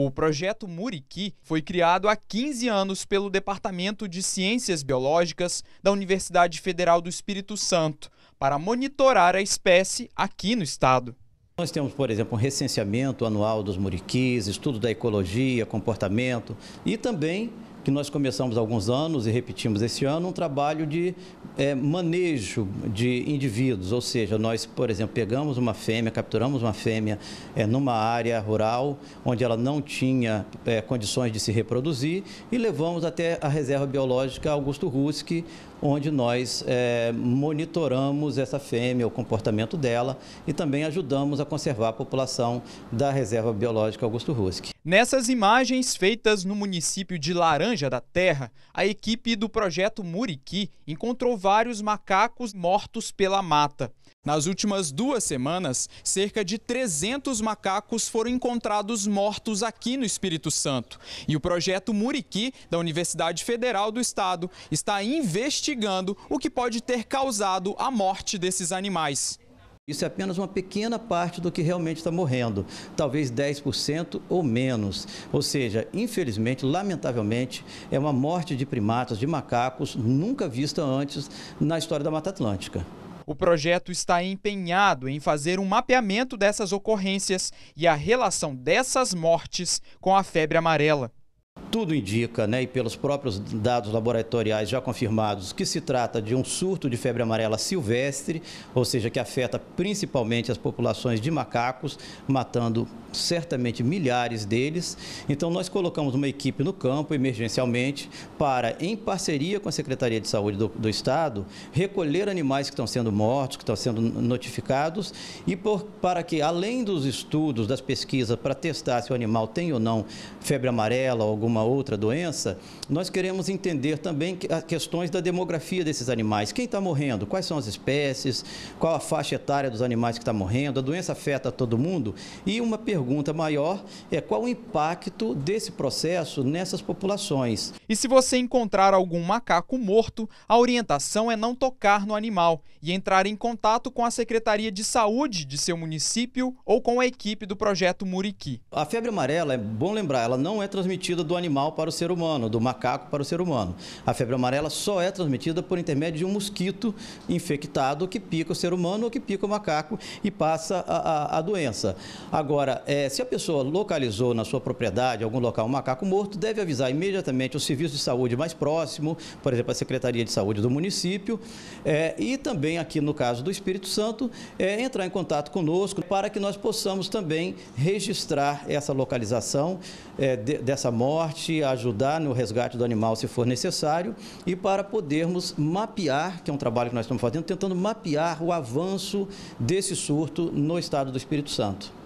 O projeto Muriqui foi criado há 15 anos pelo Departamento de Ciências Biológicas da Universidade Federal do Espírito Santo para monitorar a espécie aqui no estado. Nós temos, por exemplo, um recenseamento anual dos muriquis, estudo da ecologia, comportamento e também que nós começamos há alguns anos e repetimos esse ano, um trabalho de é, manejo de indivíduos, ou seja, nós, por exemplo, pegamos uma fêmea, capturamos uma fêmea é, numa área rural onde ela não tinha é, condições de se reproduzir e levamos até a reserva biológica Augusto Ruski, onde nós é, monitoramos essa fêmea, o comportamento dela e também ajudamos a conservar a população da Reserva Biológica Augusto Rusk. Nessas imagens feitas no município de Laranja da Terra, a equipe do projeto Muriqui encontrou vários macacos mortos pela mata. Nas últimas duas semanas, cerca de 300 macacos foram encontrados mortos aqui no Espírito Santo. E o projeto Muriqui, da Universidade Federal do Estado, está investigando o que pode ter causado a morte desses animais. Isso é apenas uma pequena parte do que realmente está morrendo, talvez 10% ou menos. Ou seja, infelizmente, lamentavelmente, é uma morte de primatas, de macacos, nunca vista antes na história da Mata Atlântica. O projeto está empenhado em fazer um mapeamento dessas ocorrências e a relação dessas mortes com a febre amarela. Tudo indica, né, e pelos próprios dados laboratoriais já confirmados, que se trata de um surto de febre amarela silvestre, ou seja, que afeta principalmente as populações de macacos, matando certamente milhares deles. Então, nós colocamos uma equipe no campo, emergencialmente, para, em parceria com a Secretaria de Saúde do, do Estado, recolher animais que estão sendo mortos, que estão sendo notificados, e por, para que, além dos estudos, das pesquisas, para testar se o animal tem ou não febre amarela ou alguma outra doença, nós queremos entender também as ah, questões da demografia desses animais. Quem está morrendo? Quais são as espécies? Qual a faixa etária dos animais que está morrendo? A doença afeta todo mundo? E uma pergunta maior é qual o impacto desse processo nessas populações? E se você encontrar algum macaco morto, a orientação é não tocar no animal e entrar em contato com a Secretaria de Saúde de seu município ou com a equipe do projeto Muriqui. A febre amarela, é bom lembrar, ela não é transmitida do animal animal para o ser humano, do macaco para o ser humano. A febre amarela só é transmitida por intermédio de um mosquito infectado que pica o ser humano ou que pica o macaco e passa a, a, a doença. Agora, é, se a pessoa localizou na sua propriedade, algum local, um macaco morto, deve avisar imediatamente o serviço de saúde mais próximo, por exemplo, a Secretaria de Saúde do município, é, e também aqui no caso do Espírito Santo, é, entrar em contato conosco para que nós possamos também registrar essa localização é, de, dessa morte ajudar no resgate do animal se for necessário e para podermos mapear, que é um trabalho que nós estamos fazendo, tentando mapear o avanço desse surto no estado do Espírito Santo.